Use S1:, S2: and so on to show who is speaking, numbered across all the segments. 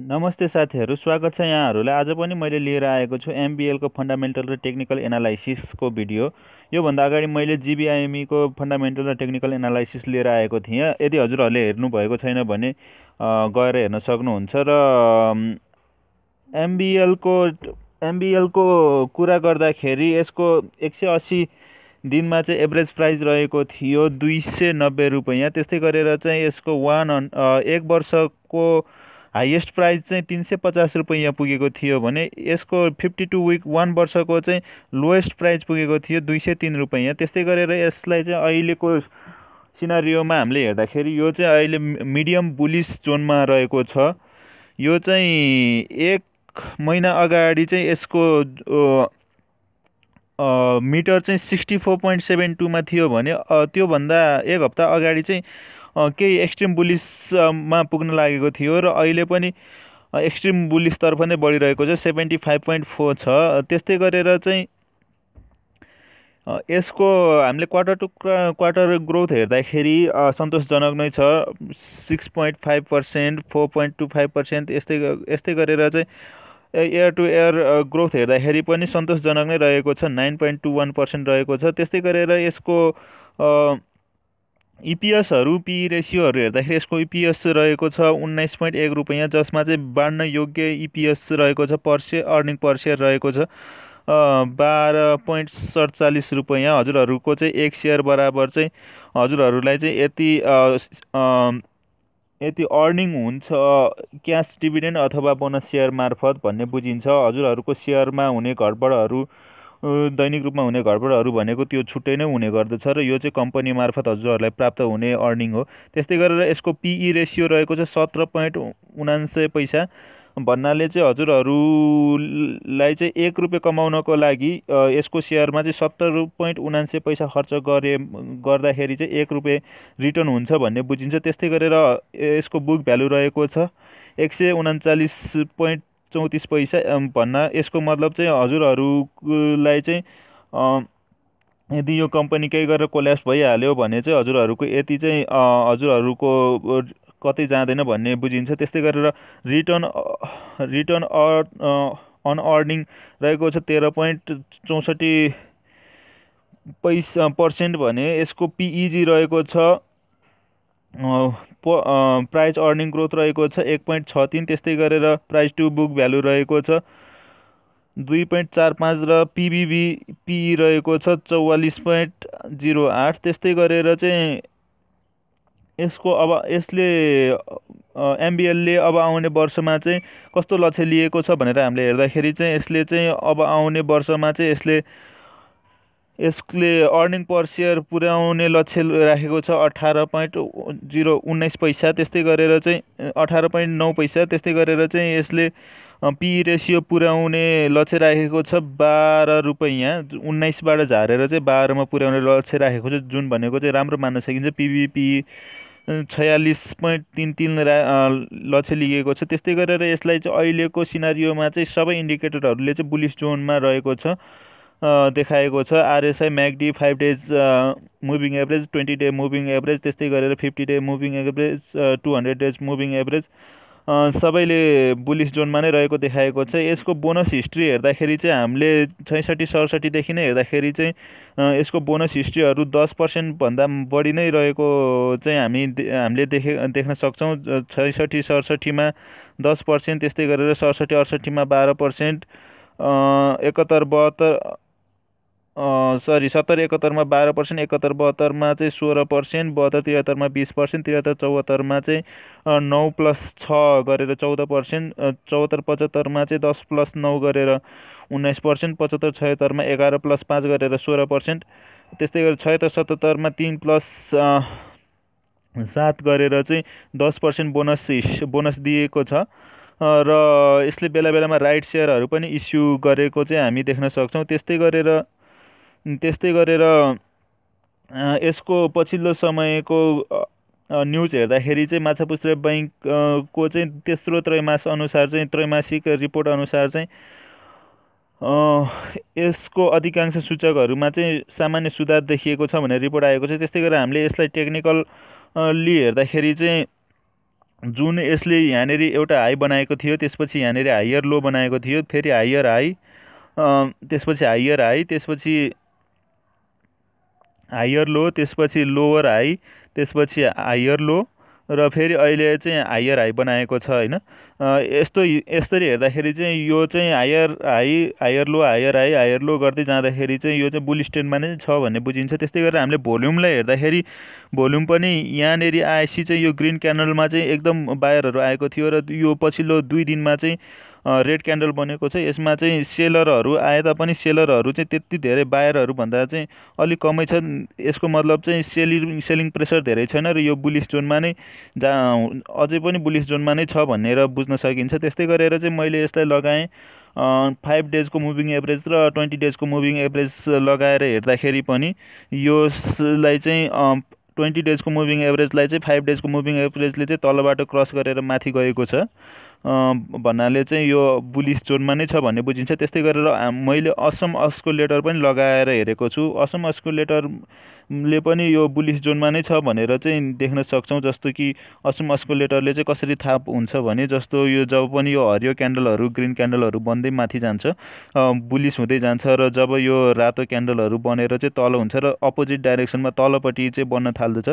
S1: नमस्ते साथीहरू स्वागत छ यहाँहरूलाई आज पनि मैले लिएर आएको छु एमबिएलको फन्डामेन्टल र टेक्निकल एनालाइसिसको भिडियो योभन्दा अगाडि मैले जिबिआइएमईको e फन्डामेन्टल र टेक्निकल एनालाइसिस लिएर आएको थिएँ यदि हजुरहरूले हेर्नुभएको छैन भने गएर हेर्न सक्नुहुन्छ र एमबिएलको एमबिएलको कुरा गर्दाखेरि यसको एक सय अस्सी दिनमा चाहिँ एभरेज प्राइस रहेको थियो दुई सय नब्बे रुपियाँ त्यस्तै गरेर चाहिँ यसको वान एक वर्षको हाइएस्ट प्राइस चाहिँ तिन सय पचास रुपियाँ पुगेको थियो भने यसको फिफ्टी टू विक वान वर्षको चाहिँ लोएस्ट प्राइस पुगेको थियो दुई सय तिन रुपियाँ त्यस्तै गरेर यसलाई चाहिँ अहिलेको सिनारियोमा हामीले हेर्दाखेरि यो चाहिँ अहिले मिडियम बुलिस जोनमा रहेको छ यो चाहिँ एक महिना अगाडि चाहिँ यसको मिटर चाहिँ सिक्सटी फोर पोइन्ट सेभेन टूमा थियो भने त्योभन्दा एक हप्ता अगाडि चाहिँ केही एक्सट्रिम बुलिसमा पुग्न लागेको थियो र अहिले पनि एक्सट्रिम बुलिसतर्फ नै बढिरहेको छ सेभेन्टी फाइभ पोइन्ट फोर छ त्यस्तै गरेर चाहिँ यसको हामीले क्वार्टर टु क्वार्टर ग्रोथ हेर्दाखेरि सन्तोषजनक नै छ six point five percent four point two five percent यस्तै यस्तै गरेर चाहिँ एयर टु एयर ग्रोथ हेर्दाखेरि पनि सन्तोषजनक नै रहेको छ nine point two one percent रहेको छ त्यस्तै गरेर यसको इपिएसहरू पी रेसियोहरू हेर्दाखेरि यसको इपिएस रहेको छ उन्नाइस पोइन्ट एक रुपियाँ जसमा चाहिँ बाँड्न योग्य इपिएस रहेको छ per share earning per share रहेको छ बाह्र पोइन्ट सडचालिस रुपियाँ हजुरहरूको चाहिँ एक सेयर बराबर चाहिँ हजुरहरूलाई चाहिँ यति यति अर्निङ हुन्छ क्यास डिभिडेन्ड अथवा बोनस सेयर मार्फत भन्ने बुझिन्छ हजुरहरूको सेयरमा हुने घरबडहरू दैनिक रूपमा हुने घरबाटहरू भनेको त्यो छुट्टै नै हुने गर्दछ र यो चाहिँ कम्पनी मार्फत हजुरहरूलाई प्राप्त हुने अर्निङ हो त्यस्तै गरेर यसको पिई रेसियो e रहेको छ सत्र पोइन्ट उनान्सय पैसा भन्नाले चाहिँ हजुरहरूलाई चाहिँ एक रुपियाँ कमाउनको लागि यसको सेयरमा चाहिँ सत्तर पोइन्ट उनान्सय पैसा खर्च गरे गर्दाखेरि चाहिँ एक रुपियाँ रिटर्न हुन्छ भन्ने बुझिन्छ त्यस्तै गरेर यसको बुक भ्यालु रहेको छ एक सय उनान्चालिस पोइन्ट चौतिस पैसा भन्ना यसको मतलब चाहिँ हजुरहरूलाई चाहिँ यदि यो कम्पनी केही गरेर कोल्याप्स भइहाल्यो भने चाहिँ हजुरहरूको यति चाहिँ हजुरहरूको कतै जाँदैन भन्ने बुझिन्छ त्यस्तै गरेर रिटर्न रिटर्न अन अर्निङ रहेको छ तेह्र पोइन्ट चौसठी पैसा पर्सेन्ट भने यसको पिइजी रहेको छ प्राइज अर्निङ ग्रोथ रहेको छ एक पोइन्ट छ तिन त्यस्तै गरेर प्राइज टु बुक भ्यालु रहेको छ दुई पोइन्ट चार पाँच र पिबिबी पिई e रहेको छ चौवालिस पोइन्ट जिरो आठ त्यस्तै गरेर चाहिँ यसको अब यसले एमबिएलले अब आउने वर्षमा चाहिँ कस्तो लक्ष्य लिएको छ भनेर हामीले हेर्दाखेरि चाहिँ यसले चाहिँ अब आउने वर्षमा चाहिँ यसले यसले अर्निङ पर सेयर पुर्याउने लक्ष्य राखेको छ अठार पोइन्ट जिरो उन्नाइस पैसा त्यस्तै गरेर चाहिँ अठार पोइन्ट नौ पैसा त्यस्तै गरेर चाहिँ यसले पी रेसियो पुर्याउने लक्ष्य राखेको छ बाह्र रुपियाँ उन्नाइसबाट झारेर चाहिँ बाह्रमा पुर्याउने लक्ष्य राखेको छ जुन भनेको चाहिँ राम्रो मान्न सकिन्छ पिबिपी छयालिस पोइन्ट तिन तिन रा लक्ष्य लिएको छ त्यस्तै गरेर यसलाई चाहिँ अहिलेको सिनारीमा चाहिँ सबै इन्डिकेटरहरूले चाहिँ बुलिस जोनमा रहेको छ देखाएको छ RSI MACD five days moving average twenty day moving average त्यस्तै गरेर fifty day moving average two hundred days moving average सबैले बुलिस जोनमा नै रहेको देखाएको छ यसको बोनस हिस्ट्री हेर्दाखेरि चाहिँ हामीले छैसठी सडसठीदेखि नै हेर्दाखेरि चाहिँ यसको बोनस हिस्ट्रीहरू दस पर्सेन्टभन्दा बढी नै रहेको चाहिँ हामी हामीले देखे देख्न सक्छौँ छैसठी सडसठीमा दस पर्सेन्ट त्यस्तै गरेर सडसठी अडसठीमा बाह्र पर्सेन्ट एकहत्तर बहत्तर सरी सत्तर एकहत्तरमा बाह्र पर्सेन्ट एकहत्तर बहत्तरमा चाहिँ सोह्र पर्सेन्ट बहत्तर त्रिहत्तरमा बिस पर्सेन्ट त्रिहत्तर चौहत्तरमा चाहिँ नौ प्लस छ गरेर चौध पर्सेन्ट चौहत्तर पचहत्तरमा चाहिँ दस प्लस नौ गरेर उन्नाइस पर्सेन्ट पचहत्तर छहत्तरमा एघार प्लस पाँच गरेर सोह्र पर्सेन्ट त्यस्तै गरेर छहत्तर सतहत्तरमा तिन प्लस सात गरेर चाहिँ दस पर्सेन्ट बोनस बोनस दिएको छ र यसले बेला बेलामा राइट सेयरहरू पनि इस्यु गरेको चाहिँ हामी देख्न सक्छौँ त्यस्तै गरेर त्यस्तै गरेर यसको पछिल्लो समयको न्युज हेर्दाखेरि चाहिँ माछा माछापुच्छ्रे ब्याङ्कको चाहिँ तेस्रो त्रैमास अनुसार चाहिँ त्रैमासिक रिपोर्ट अनुसार चाहिँ यसको अधिकांश सूचकहरूमा चाहिँ सामान्य सुधार देखिएको छ भनेर रिपोर्ट आएको छ त्यस्तै गरेर हामीले यसलाई टेक्निकल्ली हेर्दाखेरि चाहिँ जुन यसले यहाँनिर एउटा हाई बनाएको थियो त्यसपछि यहाँनिर हाइयर लो बनाएको थियो फेरि हाइयर हाई त्यसपछि हाइयर हाई त्यसपछि हायर लो त्यसपछि लोवर हाई त्यसपछि हायर लो र फेरि अहिले चाहिँ हायर हाई बनाएको छ होइन यस्तो यसरी हेर्दाखेरि चाहिँ यो चाहिँ higher high higher low higher high higher low गर्दै जाँदाखेरि चाहिँ यो चाहिँ बुल स्ट्यान्डमा नै छ भन्ने बुझिन्छ त्यस्तै गरेर हामीले भोल्युमलाई हेर्दाखेरि भोल्युम पनि यहाँनिर आएपछि चाहिँ यो ग्रिन क्यानलमा चाहिँ एकदम बायरहरू आएको थियो र यो पछिल्लो दुई दिनमा चाहिँ रेड क्यान्डल बनेको छ यसमा चाहिँ सेलरहरू आए तापनि सेलरहरू चाहिँ त्यति धेरै बायरहरूभन्दा चाहिँ अलिक कमै छन् यसको मतलब चाहिँ सेलिङ सेलिङ प्रेसर धेरै छैन र यो बुलिस जोनमा नै जहाँ अझै पनि बुलिस जोनमा नै छ भनेर बुझ्न सकिन्छ त्यस्तै गरेर चाहिँ मैले यसलाई लगाएँ फाइभ डेजको मुभिङ एभरेज र ट्वेन्टी डेजको मुभिङ एभरेज लगाएर हेर्दाखेरि पनि यसलाई चाहिँ ट्वेन्टी डेजको मुभिङ एभरेजलाई चाहिँ फाइभ डेजको मुभिङ एभरेजले चाहिँ तलबाट क्रस गरेर माथि गएको छ भन्नाले चाहिँ यो बुलिस जोनमा नै छ भन्ने बुझिन्छ त्यस्तै गरेर मैले असम अस्कुलेटर पनि लगाएर हेरेको छु असम अस्कुलेटर ले पनि यो बुलिस जोनमा नै छ भनेर चाहिँ देख्न सक्छौँ जस्तो कि असुम अस्कुलेटरले चाहिँ कसरी थाप हुन्छ भने जस्तो यो जब पनि यो हरियो क्यान्डलहरू ग्रिन क्यान्डलहरू बन्दै माथि जान्छ बुलिस हुँदै जान्छ र जब यो रातो क्यान्डलहरू बनेर चाहिँ तल हुन्छ र अपोजिट डाइरेक्सनमा तलपट्टि चाहिँ बन्न थाल्दछ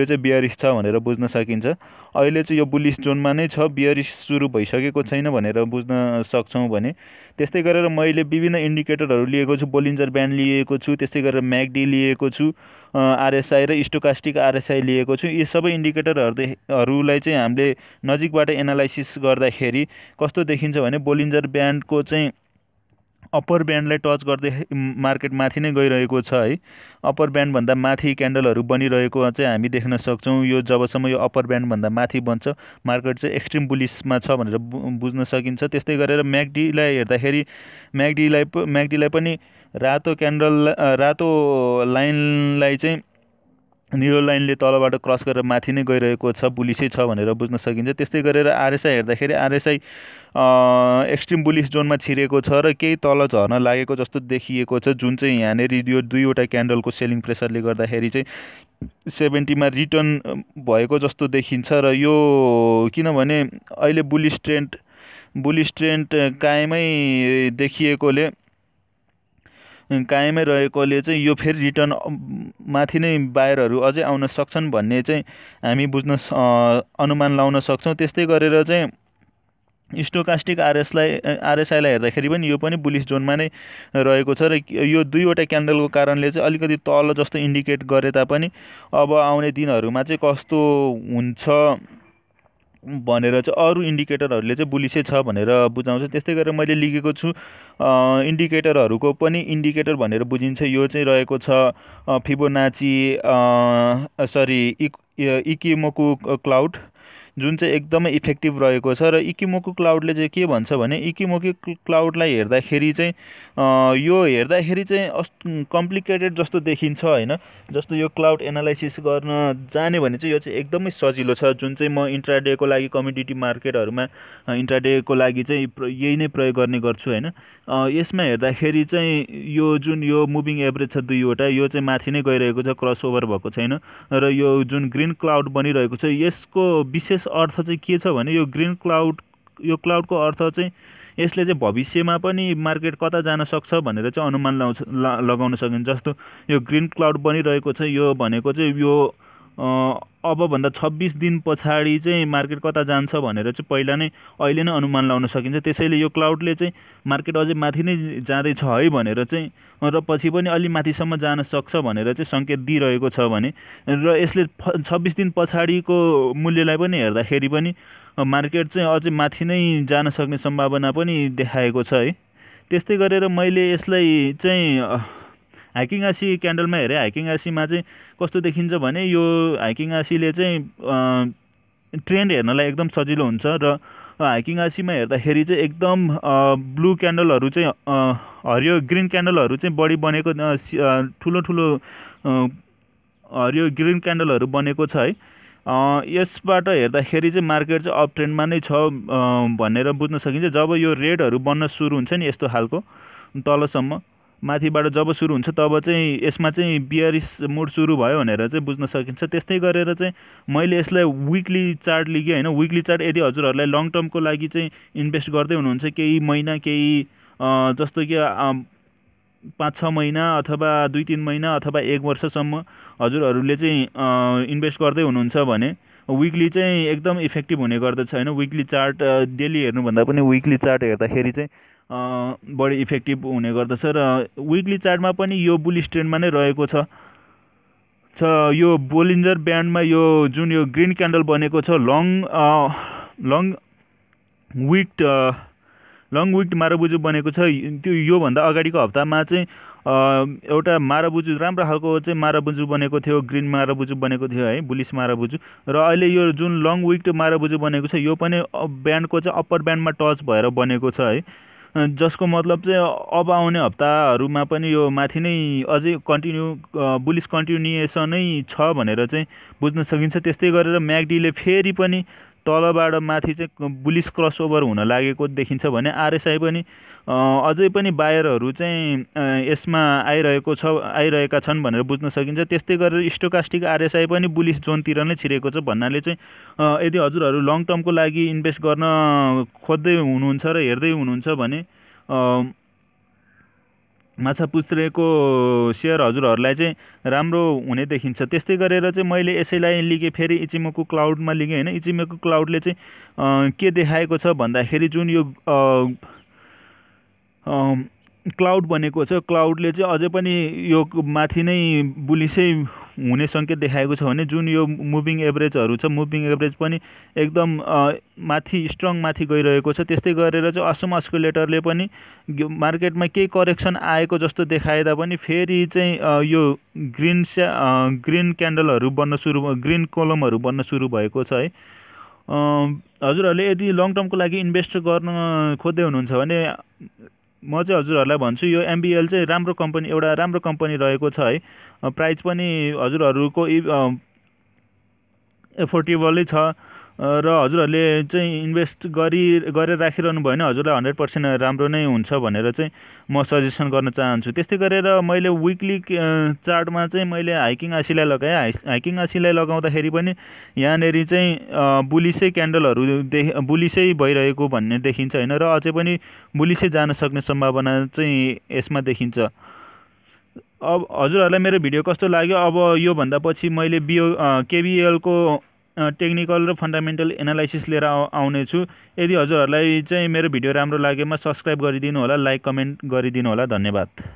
S1: यो चाहिँ बियरिस छ भनेर बुझ्न सकिन्छ अहिले चाहिँ यो बुलिस जोनमा नै छ बियरिस सुरु भइसकेको छैन भनेर बुझ्न सक्छौँ भने त्यस्तै गरेर मैले विभिन्न इन्डिकेटरहरू लिएको छु बोलिन्जर ब्यान्ड लिएको छु त्यस्तै गरेर म्यागडी लिएको छु आरएसआई र स्टोकास्टिक आरएसआई लिएको छु यी सबै इन्डिकेटरहरूहरूलाई चाहिँ हामीले नजिकबाट एनालाइसिस गर्दाखेरि कस्तो देखिन्छ भने बोलिन्जर ब्यान्डको चाहिँ अप्पर ब्यान्डलाई टच गर्दै मार्केट माथि नै गइरहेको छ है अप्पर ब्यान्डभन्दा माथि क्यान्डलहरू बनिरहेको चाहिँ हामी देख्न सक्छौँ यो जबसम्म यो अप्पर ब्यान्डभन्दा माथि बन्छ मार्केट चाहिँ एक्सट्रिम बुलिसमा छ भनेर बुझ्न सकिन्छ त्यस्तै गरेर म्याकडीलाई हेर्दाखेरि म्याकडीलाई म्याकडीलाई पनि रातो क्यान्डल रातो लाइनलाई चाहिँ निलो लाइनले तलबाट क्रस गरेर माथि नै गइरहेको छ बुलिसै छ भनेर बुझ्न सकिन्छ त्यस्तै गरेर आरएसआई हेर्दाखेरि आरएसआई एक्सट्रिम बुलिस जोनमा छिरेको छ र केही तल झर्न लागेको जस्तो देखिएको छ जुन चाहिँ यहाँनिर यो दुईवटा क्यान्डलको सेलिङ प्रेसरले गर्दाखेरि चाहिँ सेभेन्टीमा रिटर्न भएको जस्तो देखिन्छ र यो किनभने अहिले बुलिस ट्रेन्ड बुलिस ट्रेन्ड कायमै देखिएकोले कायमै रहेकोले चाहिँ यो फेरि रिटर्न माथि नै बाहिरहरू अझै आउन सक्छन् भन्ने चाहिँ हामी बुझ्न अनुमान लाउन सक्छौँ त्यस्तै गरेर चाहिँ स्टोकास्टिक आरएसलाई आरएसआईलाई हेर्दाखेरि पनि यो पनि बुलिस जोनमा नै रहेको छ र यो दुईवटा क्यान्डलको कारणले चाहिँ अलिकति तल जस्तो इन्डिकेट गरे तापनि अब आउने दिनहरूमा चाहिँ कस्तो हुन्छ भनेर चाहिँ अरू इन्डिकेटरहरूले चाहिँ बुलिसै छ भनेर बुझाउँछ त्यस्तै गरेर मैले लेखेको छु इन्डिकेटरहरूको पनि इन्डिकेटर भनेर बुझिन्छ यो चाहिँ रहेको छ फिबोनाची सरी इक इकिमोकु क्लाउड जुन चाहिँ एकदमै इफेक्टिभ रहेको छ र इकिमोको क्लाउडले चाहिँ के भन्छ भने इकिमोकी क्लाउडलाई हेर्दाखेरि चाहिँ यो हेर्दाखेरि चाहिँ अस् कम्प्लिकेटेड जस्तो देखिन्छ होइन जस्तो यो क्लाउड एनालाइसिस गर्न जाने भने चाहिँ यो चाहिँ एकदमै सजिलो छ जुन चाहिँ म इन्ट्राडेको लागि कम्युनिटी मार्केटहरूमा इन्ट्राडेको लागि चाहिँ यही नै प्रयोग गर्ने गर्छु होइन यसमा हेर्दाखेरि चाहिँ यो जुन यो मुभिङ एभरेज छ दुईवटा यो चाहिँ माथि नै गइरहेको छ क्रस ओभर भएको छैन र यो जुन ग्रिन क्लाउड बनिरहेको छ यसको विशेष अर्थ चाहिँ के छ भने यो ग्रिन क्लाउड यो क्लाउडको अर्थ चाहिँ यसले चाहिँ भविष्यमा पनि मार्केट कता जान सक्छ भनेर चाहिँ अनुमान लगाउँछ लगाउन सकिन्छ जस्तो यो ग्रिन क्लाउड बनिरहेको छ यो भनेको चाहिँ यो अबभन्दा छब्बिस दिन पछाडि चाहिँ मार्केट कता जान्छ भनेर चाहिँ पहिला नै अहिले नै अनुमान लाउन सकिन्छ त्यसैले यो क्लाउडले चाहिँ मार्केट अझै माथि नै जाँदैछ है भनेर चाहिँ र पछि पनि अलि माथिसम्म जान सक्छ भनेर चाहिँ सङ्केत दिइरहेको छ भने र यसले छब्बिस दिन पछाडिको मूल्यलाई पनि हेर्दाखेरि पनि मार्केट चाहिँ अझै माथि नै जान सक्ने सम्भावना पनि देखाएको छ है त्यस्तै गरेर मैले यसलाई चाहिँ हाइकिङ आँसी क्यान्डलमा हेरेँ हाइकिङ आँसीमा चाहिँ कस्तो देखिन्छ भने यो हाइकिङ आँसीले चाहिँ ट्रेन्ड हेर्नलाई एकदम सजिलो हुन्छ र हाइकिङ आँसीमा हेर्दाखेरि चाहिँ एकदम ब्लू क्यान्डलहरू चाहिँ हरियो ग्रिन क्यान्डलहरू चाहिँ बढी बनेको ठुलो ठुलो हरियो ग्रिन क्यान्डलहरू बनेको छ है यसबाट हेर्दाखेरि चाहिँ मार्केट चाहिँ अप ट्रेन्डमा नै छ भनेर बुझ्न सकिन्छ जब यो रेडहरू बन्न सुरु हुन्छ नि यस्तो खालको तलसम्म माथिबाट जब सुरु हुन्छ तब चाहिँ यसमा चाहिँ बियरिस मोड सुरु भयो भनेर चाहिँ बुझ्न सकिन्छ त्यस्तै गरेर चाहिँ मैले यसलाई विकली चार्ट लिगेँ होइन विकली चार्ट यदि हजुरहरूलाई लङ टर्मको लागि चाहिँ इन्भेस्ट गर्दै हुनुहुन्छ केही महिना केही जस्तो कि पाँच छ महिना अथवा दुई तिन महिना अथवा एक वर्षसम्म हजुरहरूले चाहिँ इन्भेस्ट गर्दै हुनुहुन्छ भने विकली चाहिँ एकदम इफेक्टिभ हुने गर्दछ होइन विकली चार्ट डेली हेर्नुभन्दा पनि विकली चार्ट हेर्दाखेरि चाहिँ बढी इफेक्टिभ हुने गर्दछ र विकली चार्टमा पनि यो बुलिस ट्रेन्डमा नै रहेको छ छ यो बोलिन्जर ब्यान्डमा यो जुन यो ग्रिन क्यान्डल बनेको छ long long wick long wick marubozu बनेको छ त्यो योभन्दा अगाडिको हप्तामा चाहिँ एउटा माराबुजु राम्रो खालको चाहिँ माराबुजु बनेको थियो ग्रिन माराबुजु बनेको थियो है बुलिस माराबुजु र अहिले यो जुन लङ विक माराबुजु बनेको छ यो पनि ब्यान्डको चाहिँ अप्पर ब्यान्डमा टच भएर बनेको छ है जसको मतलब चाहिँ अब आउने हप्ताहरूमा पनि यो माथि नै अझै कन्टिन्यू बुलिस कन्टिन्युएसनै छ भनेर चाहिँ बुझ्न सकिन्छ त्यस्तै गरेर म्याग्डीले फेरि पनि तलबाट माथि चाहिँ बुलिस क्रसओभर हुन लागेको देखिन्छ भने आरएसआई पनि अझै पनि बायरहरू चाहिँ यसमा आइरहेको छ आइरहेका छन् भनेर बुझ्न सकिन्छ त्यस्तै गरेर स्टोकास्टिक आरएसआई पनि बुलिस जोनतिर नै छिरेको छ भन्नाले चाहिँ यदि हजुरहरू लङ टर्मको लागि इन्भेस्ट गर्न खोज्दै हुनुहुन्छ र हेर्दै हुनुहुन्छ भने माछा पुच्छ्रेको सेयर हजुरहरूलाई चाहिँ राम्रो हुने देखिन्छ त्यस्तै गरेर चाहिँ मैले यसैलाई लिगेँ फेरि इचिमोको क्लाउडमा लिगेँ होइन इचिमोको क्लाउडले चाहिँ के देखाएको छ भन्दाखेरि जुन यो क्लाउड भनेको छ क्लाउडले चाहिँ अझै पनि यो माथि नै बुलिसै हुने सङ्केत देखाएको छ भने जुन यो मुभिङ एभरेजहरू छ मुभिङ एभरेज पनि एकदम माथि स्ट्रङ माथि गइरहेको छ त्यस्तै गरेर चाहिँ असम अस्कुलेटरले पनि मार्केटमा केही करेक्सन आएको जस्तो देखाए तापनि फेरि चाहिँ यो ग्रिन स्या ग्रिन क्यान्डलहरू बन्न सुरु ग्रिन कोलमहरू बन्न सुरु भएको छ है हजुरहरूले यदि लङ टर्मको लागि इन्भेस्ट गर्न खोज्दै हुनुहुन्छ भने म चाहिँ हजुरहरूलाई भन्छु यो एमबिएल चाहिँ राम्रो कम्पनी एउटा राम्रो कम्पनी रहेको छ है प्राइस पनि हजुरहरूको इ एफोर्डेबलै छ र हजुरहरूले चाहिँ इन्भेस्ट गरी गरेर राखिरहनु भयो भने हजुरलाई हन्ड्रेड पर्सेन्ट राम्रो नै हुन्छ भनेर चाहिँ म सजेसन गर्न चाहन्छु त्यस्तै गरेर मैले विकली चार्टमा चाहिँ मैले हाइकिङ आसीलाई लगाएँ हाइ हाइकिङ आसीलाई लगाउँदाखेरि पनि यहाँनिर चाहिँ बुलिसै क्यान्डलहरू देख बुलिसै भइरहेको भन्ने देखिन्छ होइन र अझै पनि बुलिसै जान सक्ने सम्भावना चाहिँ यसमा देखिन्छ अब हजुरहरूलाई मेरो भिडियो कस्तो लाग्यो अब योभन्दा पछि मैले बिओ केबिएलको टेक्निकल र फन्डामेन्टल एनालाइसिस लिएर आउनेछु यदि हजुरहरूलाई चाहिँ मेरो भिडियो राम्रो लागेमा सब्सक्राइब गरिदिनु होला लाइक कमेन्ट गरिदिनु होला धन्यवाद